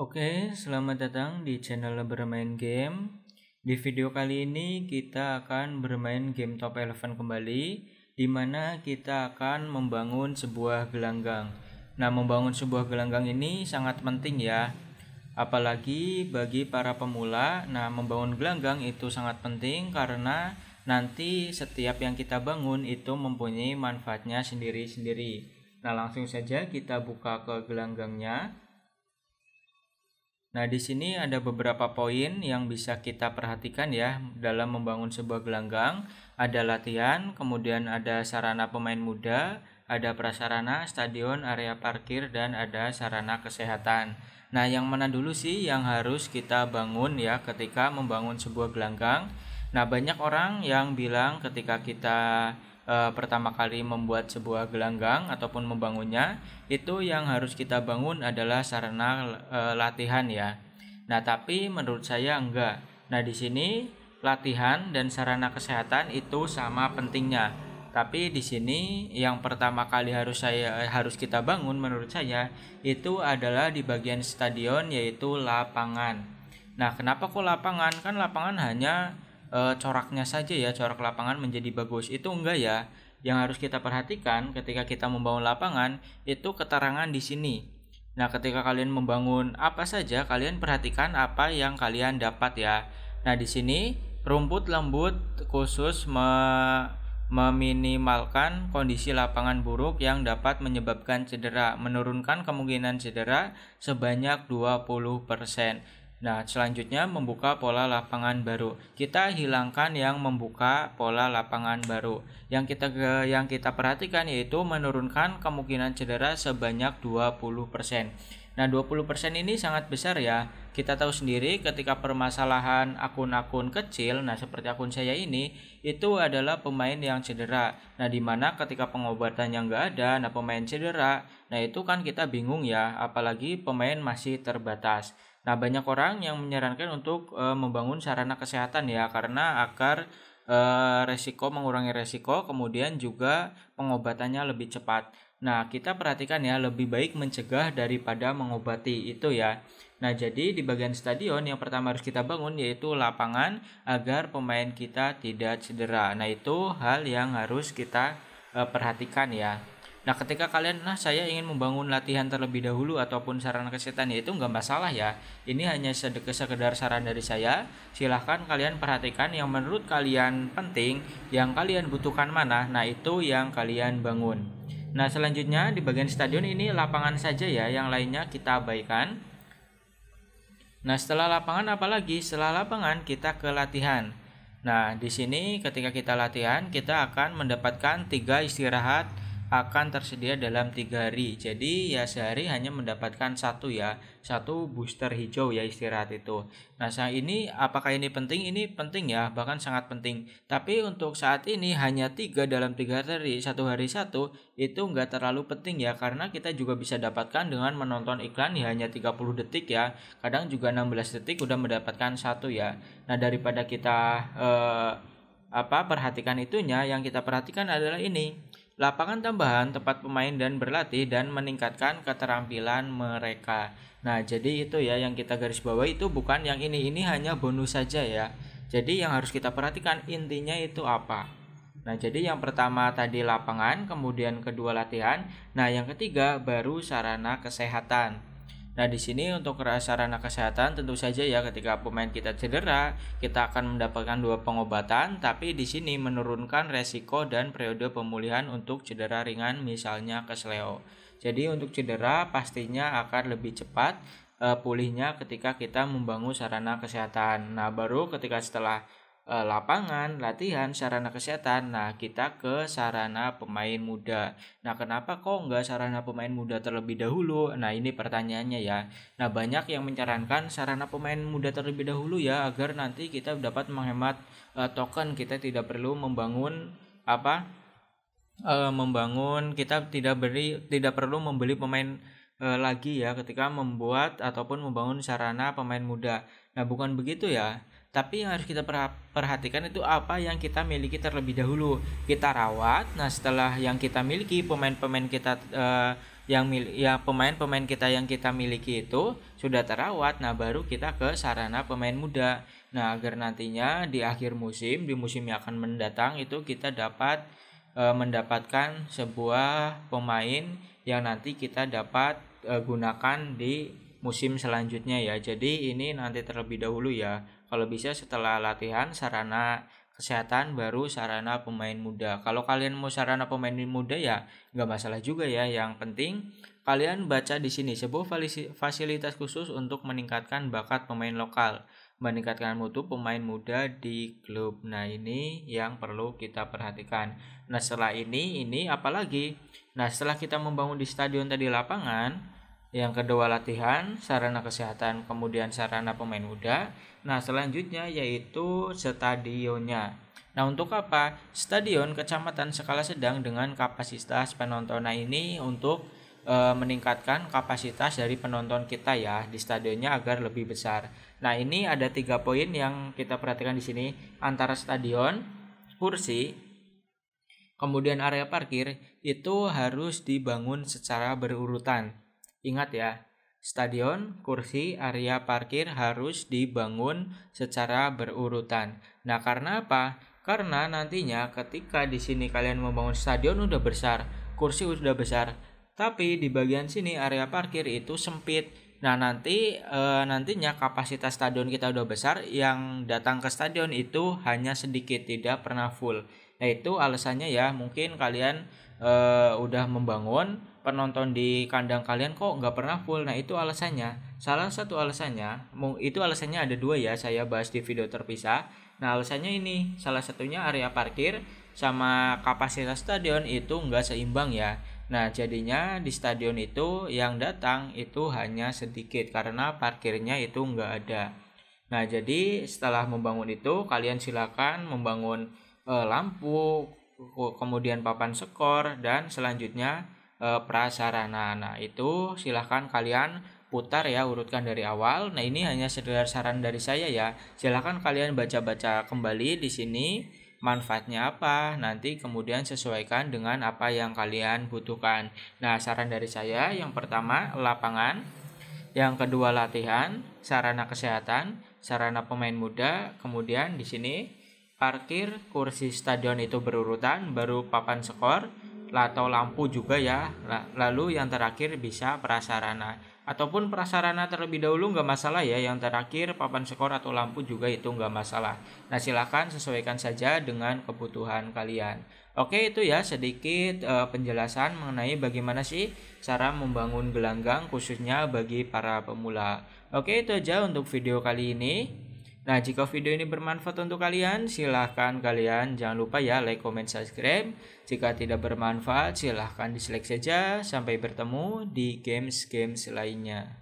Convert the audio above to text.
Oke, selamat datang di channel bermain game. Di video kali ini kita akan bermain game Top Eleven kembali, di mana kita akan membangun sebuah gelanggang. Nah, membangun sebuah gelanggang ini sangat penting ya, apalagi bagi para pemula. Nah, membangun gelanggang itu sangat penting karena nanti setiap yang kita bangun itu mempunyai manfaatnya sendiri-sendiri. Nah, langsung saja kita buka ke gelanggangnya. Nah, di sini ada beberapa poin yang bisa kita perhatikan ya dalam membangun sebuah gelanggang. Ada latihan, kemudian ada sarana pemain muda, ada prasarana, stadion, area parkir, dan ada sarana kesehatan. Nah, yang mana dulu sih yang harus kita bangun ya ketika membangun sebuah gelanggang? Nah, banyak orang yang bilang ketika kita Eh, pertama kali membuat sebuah gelanggang ataupun membangunnya, itu yang harus kita bangun adalah sarana e, latihan ya. Nah, tapi menurut saya enggak. Nah, di sini latihan dan sarana kesehatan itu sama pentingnya. Tapi di sini yang pertama kali harus saya harus kita bangun menurut saya itu adalah di bagian stadion yaitu lapangan. Nah, kenapa kok lapangan? Kan lapangan hanya uh, coraknya saja ya corak lapangan menjadi bagus itu enggak ya yang harus kita perhatikan ketika kita membangun lapangan itu keterangan di sini nah ketika kalian membangun apa saja kalian perhatikan apa yang kalian dapat ya nah di sini rumput lembut khusus me meminimalkan kondisi lapangan buruk yang dapat menyebabkan cedera, menurunkan kemungkinan cedera sebanyak 20%. Nah, selanjutnya membuka pola lapangan baru. Kita hilangkan yang membuka pola lapangan baru. Yang kita yang kita perhatikan yaitu menurunkan kemungkinan cedera sebanyak 20%. Nah, 20% ini sangat besar ya. Kita tahu sendiri ketika permasalahan akun-akun kecil, nah seperti akun saya ini, itu adalah pemain yang cedera. Nah, dimana ketika pengobatan yang nggak ada, nah pemain cedera, nah itu kan kita bingung ya, apalagi pemain masih terbatas. Nah, banyak orang yang menyarankan untuk e, membangun sarana kesehatan ya karena agar e, resiko mengurangi resiko kemudian juga pengobatannya lebih cepat. Nah, kita perhatikan ya lebih baik mencegah daripada mengobati itu ya. Nah, jadi di bagian stadion yang pertama harus kita bangun yaitu lapangan agar pemain kita tidak cedera. Nah, itu hal yang harus kita e, perhatikan ya. Nah, ketika kalian, nah saya ingin membangun latihan terlebih dahulu ataupun saran kesehatan, ya itu nggak masalah ya. Ini hanya sekedar saran dari saya. Silahkan kalian perhatikan yang menurut kalian penting, yang kalian butuhkan mana, nah itu yang kalian bangun. Nah, selanjutnya di bagian stadion ini lapangan saja ya, yang lainnya kita abaikan. Nah, setelah lapangan apalagi? Setelah lapangan kita ke latihan. Nah, di sini ketika kita latihan, kita akan mendapatkan tiga istirahat akan tersedia dalam tiga hari. Jadi ya sehari hanya mendapatkan satu ya, satu booster hijau ya istirahat itu. Nah saat ini apakah ini penting? Ini penting ya, bahkan sangat penting. Tapi untuk saat ini hanya tiga dalam tiga hari, satu hari satu itu nggak terlalu penting ya, karena kita juga bisa dapatkan dengan menonton iklan ya hanya 30 detik ya, kadang juga 16 detik udah mendapatkan satu ya. Nah daripada kita eh, apa perhatikan itunya, yang kita perhatikan adalah ini lapangan tambahan tempat pemain dan berlatih dan meningkatkan keterampilan mereka. Nah, jadi itu ya yang kita garis bawah itu bukan yang ini ini hanya bonus saja ya. Jadi yang harus kita perhatikan intinya itu apa? Nah, jadi yang pertama tadi lapangan, kemudian kedua latihan, nah yang ketiga baru sarana kesehatan. Nah, di sini untuk sarana kesehatan tentu saja ya ketika pemain kita cedera, kita akan mendapatkan dua pengobatan, tapi di sini menurunkan resiko dan periode pemulihan untuk cedera ringan misalnya kesleo. Jadi untuk cedera pastinya akan lebih cepat eh, pulihnya ketika kita membangun sarana kesehatan. Nah, baru ketika setelah Eh, lapangan, latihan, sarana kesehatan. Nah, kita ke sarana pemain muda. Nah, kenapa kok nggak sarana pemain muda terlebih dahulu? Nah, ini pertanyaannya ya. Nah, banyak yang menyarankan sarana pemain muda terlebih dahulu ya agar nanti kita dapat menghemat eh, token. Kita tidak perlu membangun apa? Eh, membangun kita tidak beri tidak perlu membeli pemain eh, lagi ya ketika membuat ataupun membangun sarana pemain muda. Nah, bukan begitu ya tapi yang harus kita perhatikan itu apa yang kita miliki terlebih dahulu kita rawat nah setelah yang kita miliki pemain-pemain kita eh, yang mil ya pemain-pemain kita yang kita miliki itu sudah terawat nah baru kita ke sarana pemain muda nah agar nantinya di akhir musim di musim yang akan mendatang itu kita dapat e, mendapatkan sebuah pemain yang nanti kita dapat e, gunakan di musim selanjutnya ya jadi ini nanti terlebih dahulu ya kalau bisa setelah latihan sarana kesehatan baru sarana pemain muda. Kalau kalian mau sarana pemain muda ya nggak masalah juga ya. Yang penting kalian baca di sini sebuah fasilitas khusus untuk meningkatkan bakat pemain lokal, meningkatkan mutu pemain muda di klub. Nah ini yang perlu kita perhatikan. Nah setelah ini ini apalagi? Nah setelah kita membangun di stadion tadi lapangan, yang kedua latihan, sarana kesehatan, kemudian sarana pemain muda. Nah, selanjutnya yaitu stadionnya. Nah, untuk apa? Stadion kecamatan skala sedang dengan kapasitas penonton nah, ini untuk e, meningkatkan kapasitas dari penonton kita ya di stadionnya agar lebih besar. Nah, ini ada tiga poin yang kita perhatikan di sini antara stadion, kursi, kemudian area parkir itu harus dibangun secara berurutan. Ingat ya, stadion, kursi, area parkir harus dibangun secara berurutan. Nah, karena apa? Karena nantinya ketika di sini kalian membangun stadion udah besar, kursi udah besar, tapi di bagian sini area parkir itu sempit. Nah, nanti e, nantinya kapasitas stadion kita udah besar, yang datang ke stadion itu hanya sedikit, tidak pernah full. Nah itu alasannya ya mungkin kalian e, udah membangun penonton di kandang kalian kok nggak pernah full. Nah itu alasannya. Salah satu alasannya itu alasannya ada dua ya saya bahas di video terpisah. Nah alasannya ini salah satunya area parkir sama kapasitas stadion itu nggak seimbang ya. Nah, jadinya di stadion itu yang datang itu hanya sedikit karena parkirnya itu nggak ada. Nah, jadi setelah membangun itu, kalian silakan membangun E, lampu, kemudian papan skor dan selanjutnya e, prasarana. Nah, itu silahkan kalian putar ya urutkan dari awal. Nah, ini hanya sekedar saran dari saya ya. Silahkan kalian baca-baca kembali di sini manfaatnya apa. Nanti kemudian sesuaikan dengan apa yang kalian butuhkan. Nah, saran dari saya yang pertama lapangan, yang kedua latihan, sarana kesehatan, sarana pemain muda, kemudian di sini parkir, kursi stadion itu berurutan, baru papan skor, atau lampu juga ya. Lalu yang terakhir bisa prasarana. Ataupun prasarana terlebih dahulu nggak masalah ya. Yang terakhir papan skor atau lampu juga itu nggak masalah. Nah silahkan sesuaikan saja dengan kebutuhan kalian. Oke itu ya sedikit uh, penjelasan mengenai bagaimana sih cara membangun gelanggang khususnya bagi para pemula. Oke itu aja untuk video kali ini. Nah, jika video ini bermanfaat untuk kalian, silahkan kalian jangan lupa ya like, comment, subscribe. Jika tidak bermanfaat, silahkan dislike saja. Sampai bertemu di games-games lainnya.